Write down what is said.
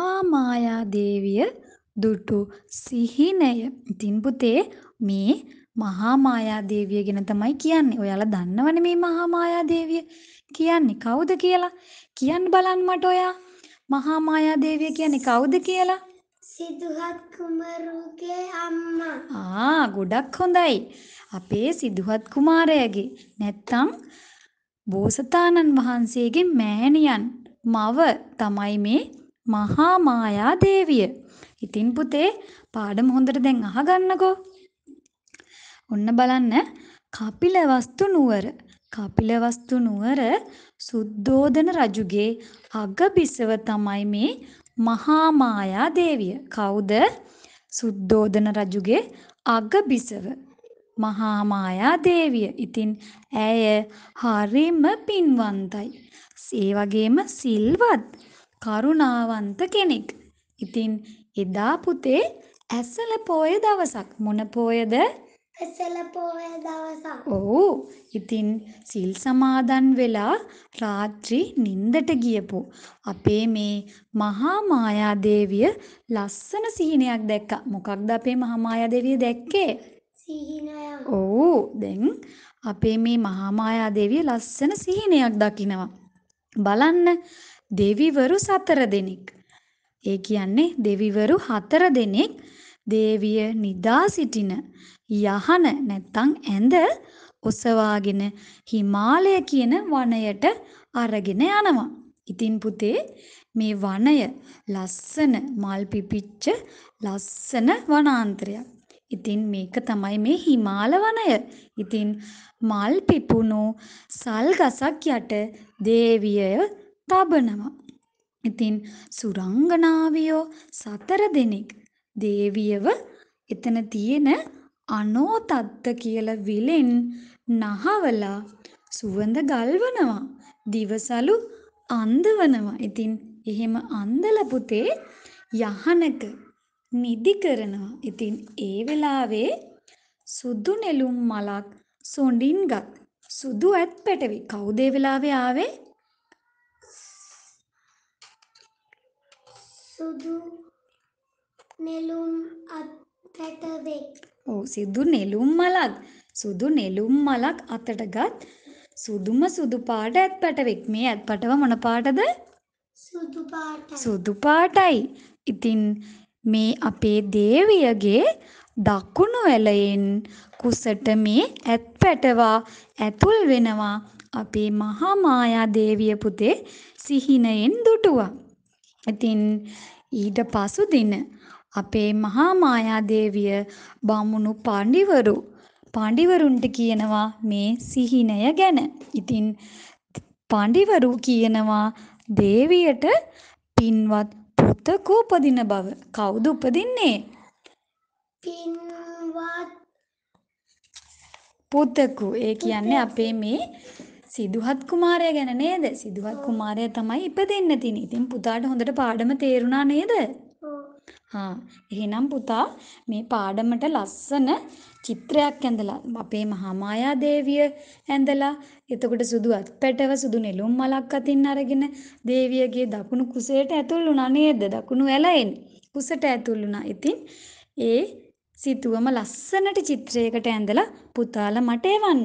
මහා මායා දේවිය දුටු සිහිනය. ඉතින් පුතේ මේ මහා මායා දේවිය ගැන තමයි කියන්නේ. ඔයාලා දන්නවනේ මේ මහා මායා දේවිය කියන්නේ කවුද කියලා? කියන්න බලන්න මට ඔයා. මහා මායා දේවිය කියන්නේ කවුද කියලා? සිදුහත් කුමාරුගේ අම්මා. ආ, ගොඩක් හොඳයි. අපේ සිදුහත් කුමාරයාගේ නැත්තම් බෝසතාණන් වහන්සේගේ මෑණියන් මව තමයි මේ මහා මායා දේවිය. ඉතින් පුතේ පාඩම හොඳට දැන් අහගන්නකෝ. ඔන්න බලන්න කපිලවස්තු නුවර කපිලවස්තු නුවර සුද්ධෝදන රජුගේ අගබිසව තමයි මේ මහා මායා දේවිය. කවුද? සුද්ධෝදන රජුගේ අගබිසව මහා මායා දේවිය. ඉතින් ඇය හරිම පින්වන්තයි. ඒ වගේම සිල්වත්. කරුණාවන්ත කෙනෙක්. ඉතින් එදා පුතේ ඇසල පෝය දවසක්. මොන පෝයද? ඇසල පෝය දවසක්. ඔව්. ඉතින් සිල් සමාදන් වෙලා රාත්‍රී නිින්දට ගියපු අපේ මේ මහා මායා දේවිය ලස්සන සිහිනයක් දැක්කා. මොකක්ද අපේ මහා මායා දේවිය දැක්කේ? සිහිනයක්. ඔව්. දැන් අපේ මේ මහා මායා දේවිය ලස්සන සිහිනයක් දකිනවා. බලන්න දෙවිවරු සතර දෙනෙක්. ඒ කියන්නේ දෙවිවරු හතර දෙනෙක් දේවිය නිදා සිටින යහන නැත්තං ඇඳ ඔසවාගෙන හිමාලය කියන වනයට අරගෙන යනවා. ඉතින් පුතේ මේ වනය ලස්සන මල් පිපිච්ච ලස්සන වනාන්තරයක්. ඉතින් මේක තමයි මේ හිමාල වනය. ඉතින් මල් පිපුණු සල් ගසක් යට දේවිය තබනවා. ඉතින් සුරංගනාවියෝ සතර දෙනෙක් දේවියව එතන තියෙන අනෝතත්ත කියල විලෙන් නහවලා සුවඳ ගල්වනවා. දිවසලු අන්දවනවා. ඉතින් එහෙම අන්දල පුතේ යහනක නිදි කරනවා. ඉතින් ඒ වෙලාවේ සුදු නෙළුම් මලක් සොඬින්ගත් සුදු ඇත් පැටවි කවුද ඒ වෙලාවේ ආවේ? සුදු නෙළුම් අතට වෙයි. ඔව් සිදු නෙළුම් මලක් සුදු නෙළුම් මලක් අතට ගත් සුදුම සුදු පාට ඇත්පටවෙක් මේ ඇත්පටව මොන පාටද සුදු පාටයි සුදු පාටයි ඉතින් මේ අපේ දේවියගේ දකුණු ඇලයෙන් කුසට මේ ඇත්පැටවා ඇතුල් වෙනවා අපේ මහා මායා දේවිය පුතේ සිහිනයෙන් දුටුවා ඉතින් ඊට පසු දින අපේ මහා මායාදේවිය බමුණු පාඬිවරු පාඬිවරුන්ට කියනවා මේ සිහිනය ගැන. ඉතින් පාඬිවරු කියනවා දේවියට පින්වත් පුතක උපදින බව. කවුද උපදින්නේ? පින්වත් පුතකු. ඒ කියන්නේ අපේ මේ සිදුහත් කුමාරය ගැන නේද? සිදුහත් කුමාරය තමයි ඉපදෙන්න තිනේ. ඉතින් පුතාට හොඳට පාඩම තේරුණා නේද? හා එහෙනම් පුතා මේ පාඩමට ලස්සන චිත්‍රයක් ඇඳලා අපේ මහා මායා දේවිය ඇඳලා එතකොට සුදු අත්පැටව සුදු නෙළුම් මලක් අතින් අරගෙන දේවියගේ දකුණු කුසයට ඇතුල් වුණා නේද දකුණු ඇලයෙන් කුසට ඇතුල් වුණා. ඉතින් ඒ සිතුවම ලස්සනට චිත්‍රයකට ඇඳලා පුතාලා මට එවන්න.